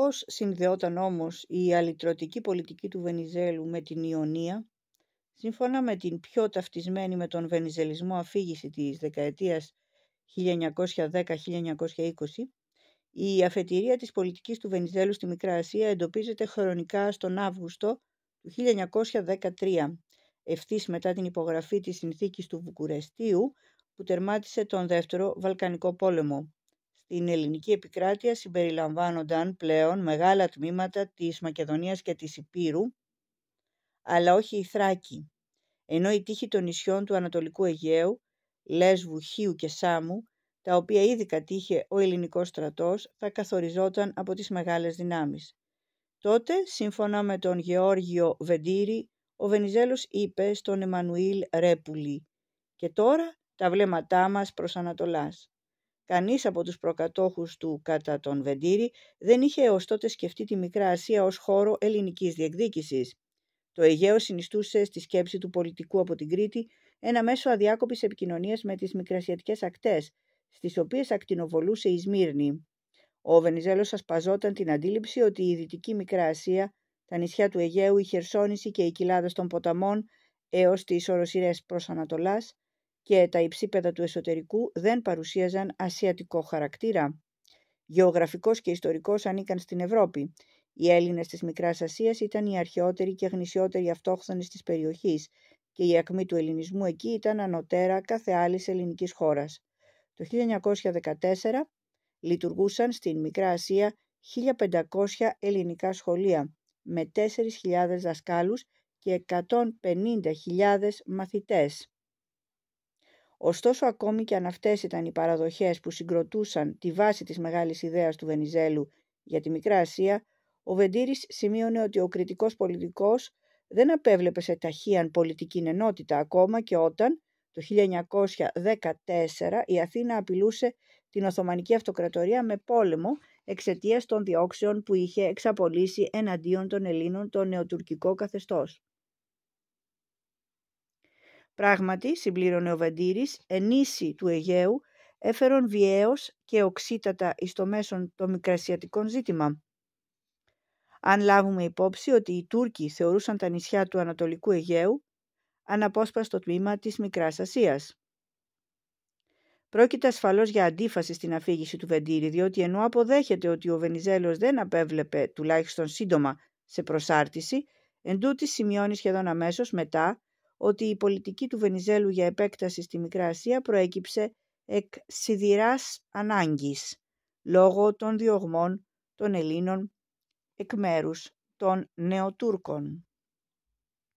Πώς συνδεόταν όμως η αλυτρωτική πολιτική του Βενιζέλου με την Ιωνία, σύμφωνα με την πιο ταυτισμένη με τον βενιζελισμό αφήγηση της δεκαετίας 1910-1920, η αφετηρία της πολιτικής του Βενιζέλου στη Μικρά Ασία εντοπίζεται χρονικά στον Αύγουστο του 1913, ευθύς μετά την υπογραφή της συνθήκης του Βουκουρεστίου που τερμάτισε τον Δεύτερο Βαλκανικό Πόλεμο. Την ελληνική επικράτεια συμπεριλαμβάνονταν πλέον μεγάλα τμήματα της Μακεδονίας και της Υπήρου, αλλά όχι η Θράκη, ενώ η τύχη των νησιών του Ανατολικού Αιγαίου, Λέσβου, Χίου και Σάμου, τα οποία ήδη κατήχε ο ελληνικός στρατός, θα καθοριζόταν από τις μεγάλες δυνάμεις. Τότε, σύμφωνα με τον Γεώργιο Βεντήρη, ο Βενιζέλος είπε στον Εμμανουήλ Ρέπουλη «Και τώρα τα βλέμματά μας προς Ανατολάς». Κανείς από τους προκατόχους του κατά τον Βεντήρη δεν είχε έως τότε σκεφτεί τη Μικρά Ασία ως χώρο ελληνικής διεκδίκησης. Το Αιγαίο συνιστούσε στη σκέψη του πολιτικού από την Κρήτη ένα μέσο αδιάκοπης επικοινωνίας με τις μικρασιατικές ακτές, στις οποίες ακτινοβολούσε η Σμύρνη. Ο Βενιζέλος ασπαζόταν την αντίληψη ότι η Δυτική Μικρά Ασία, τα νησιά του Αιγαίου, η Χερσόνηση και η κοιλάδες των ποταμών έως τις οροσύρες προς Ανατολάς, και τα υψίπεδα του εσωτερικού δεν παρουσίαζαν ασιατικό χαρακτήρα. Γεωγραφικός και ιστορικός ανήκαν στην Ευρώπη. Οι Έλληνες της Μικράς Ασίας ήταν οι αρχαιότεροι και γνησιότεροι αυτόχθονες της περιοχής και η ακμή του ελληνισμού εκεί ήταν ανωτέρα κάθε άλλης ελληνικής χώρας. Το 1914 λειτουργούσαν στην Μικρά Ασία 1.500 ελληνικά σχολεία με 4.000 δασκάλους και 150.000 μαθητές. Ωστόσο ακόμη και αν αυτές ήταν οι παραδοχές που συγκροτούσαν τη βάση της μεγάλης ιδέας του Βενιζέλου για τη Μικρά Ασία, ο Βεντήρης σημείωνε ότι ο κριτικός πολιτικός δεν απέβλεπε σε ταχύαν πολιτική ενότητα ακόμα και όταν το 1914 η Αθήνα απειλούσε την Οθωμανική Αυτοκρατορία με πόλεμο εξαιτίας των διώξεων που είχε εξαπολύσει εναντίον των Ελλήνων το νεοτουρκικό καθεστώς. Πράγματι, συμπλήρωνε ο Βαντήρη, ενίση του Αιγαίου έφερον βιαίως και οξύτατα εις το μέσον το μικρασιατικό ζήτημα. Αν λάβουμε υπόψη ότι οι Τούρκοι θεωρούσαν τα νησιά του Ανατολικού Αιγαίου αναπόσπαστο τμήμα της Μικράς Ασίας. Πρόκειται ασφαλώς για αντίφαση στην αφήγηση του Βεντήρη, διότι ενώ αποδέχεται ότι ο Βενιζέλος δεν απέβλεπε, τουλάχιστον σύντομα, σε προσάρτηση, εντούτοις σημειώνει σχεδόν αμέσως μετά ότι η πολιτική του Βενιζέλου για επέκταση στη Μικρά Ασία προέκυψε εκ σιδηράς ανάγκης, λόγω των διωγμών των Ελλήνων εκ μέρους των Νεοτούρκων.